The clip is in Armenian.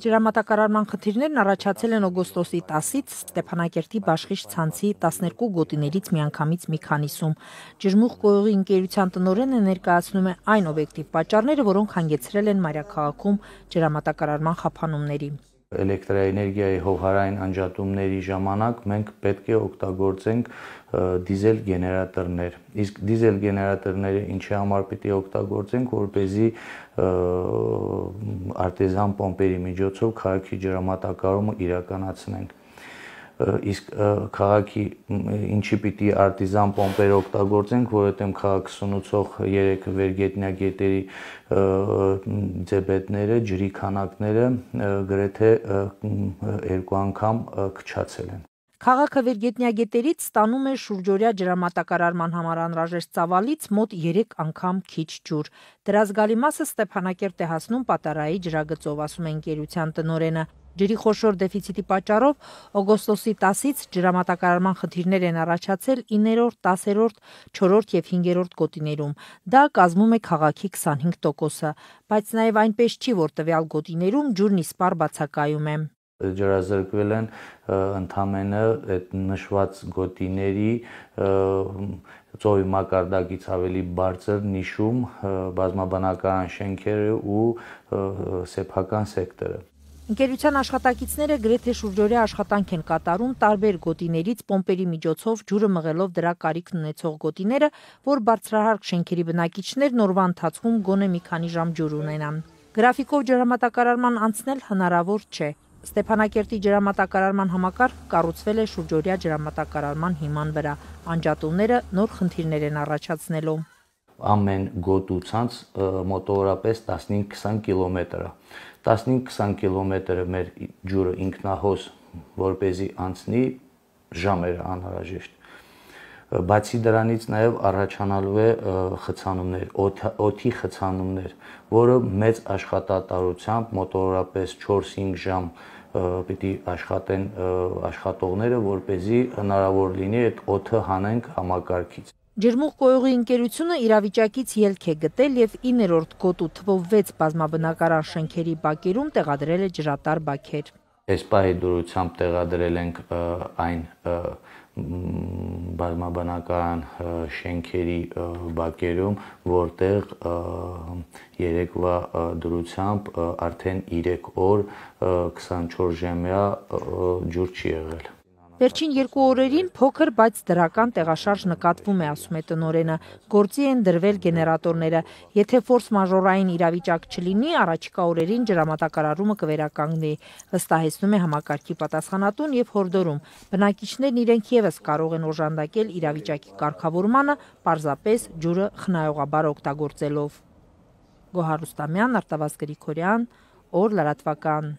Ջրամատակարարման խնդիրներն առաջացել են օգոստոսի 10-ից Ստեփանակերտի Բաշխիշ ցանցի 12 գոտիներից միանգամից մի քանիսում։ Ջրմուղ կողողի ընկերության տնօրենը ներկայացնում է այն օբյեկտիվ պատճառները, որոնք հանգեցրել են Մարիա քաղաքում ջրամատակարարման խափանումներին էլեկտրակայանի հողարային անջատումների ժամանակ մենք պետք է օգտագործենք դիզել գեներատորներ։ Իսկ դիզել գեներատորները ինչի համար պիտի օգտագործենք, որ เป զի արտեզան պոմպերի միջոցով քաղաքի ջրամատակարարումը իրականացնենք իսկ քաղաքի ինչի պիտի արտիզան պոմպեր օգտագործենք, որովհետև քաղաք սնուցող երեք վերգետնյակետերի ձեբետները, ջրի քանակները գրեթե երկու անգամ քչացել են։ Քաղաքը վերգետնյագետերից ստանում է շուրջօրյա ջրամատակարարման համար անհրաժեշտ ծավալից մոտ 3 անգամ քիչ ջուր։ Դրա զգալի մասը Ստեփանակերտ է հասնում պատարայի ջրագծով, ասում է ընկերության տնորենը։ Ջրի խոշոր դեֆիցիտի պատճառով օգոստոսի 10-ից ջրամատակարարման խնդիրներ են առաջացել 9-րդ, 10-րդ, 4-րդ եւ 5-րդ գոտիներում։ Դա կազմում է քաղաքի 25%-ը, բայց նաեւ այնպես չի, որ տվյալ գոտիներում ջուրն իսպար բացակայում է ջրազրկվել են ընդամենը այդ նշված գոտիների ծովի մակարդակից ավելի բարձր նիշում բազմաբանական շենքերը ու սեփական սեկտորը Ընկերության աշխատակիցները գրեթե շուրջօրյա աշխատանք են կատարում տարբեր գոտիներից պոմպերի միջոցով ջուրը մղելով դրա կարիքն ունեցող գոտիները, որ բարձրահարկ շենքերի բնակիչներն օրվա ընթացքում գոնե մի քանի ժամ ջուր ունենան։ Գրաֆիկով ջրամատակարարման անցնել հնարավոր չէ, Ստեփանակերտի ջրամատակարարման համակարգ կառուցվել է շուրջօրյա ջրամատակարարման հիման վրա։ Անջատումները նոր խնդիրներ են առաջացնելու։ Ամեն գոտուցած մոտորապես 15-20 կիլոմետրը։ 15-20 կիլոմետրը մեր ջուրը ինքնահոս որ เป զի անցնի ժամերը անհրաժեշտ Բացի դրանից նաև առաջանալու է խցանումներ, օդ, օթի խցանումներ, որը մեծ աշխատատարությամբ մոտավորապես 4-5 ժամ պիտի աշխատեն աշխատողները, որ เป զի հնարավոր լինի այդ օթը հանենք համակարգից։ Ջերմուղ կոյուղի ընկերությունը իրավիճակից ելք է գտել եւ 9-րդ գոտու թվով 6 բազմաբնակարան շենքերի բակերում տեղադրել է ջրատար բակեր։ Այս պահի դրությամբ տեղադրել ենք այն և, բազմաբանական շենքերի բակերում, որտեղ երեկվա դրությամբ արդեն 3 օր 24 ժամյա ջուր չի եղել։ Վերջին երկու օրերին փոքր, բայց դրական տեղաշարժ նկատվում է, ասում է տնորենը։ Գործի են դրվել գեներատորները։ Եթե ֆորս մաժորային իրավիճակ չլինի, առաջիկա օրերին ջրամատակարարումը կվերականգնվի, վստահեցնում է համակարգի պատասխանատուն եւ հորդորում։ Բնակիչներն իրենք եւս կարող են օժանդակել իրավիճակի կարգավորմանը, parzapes ջուրը խնայողաբար օգտագործելով։ Գոհար Ռուստամյան, Արտավազ Գրիգորյան, օր լրատվական։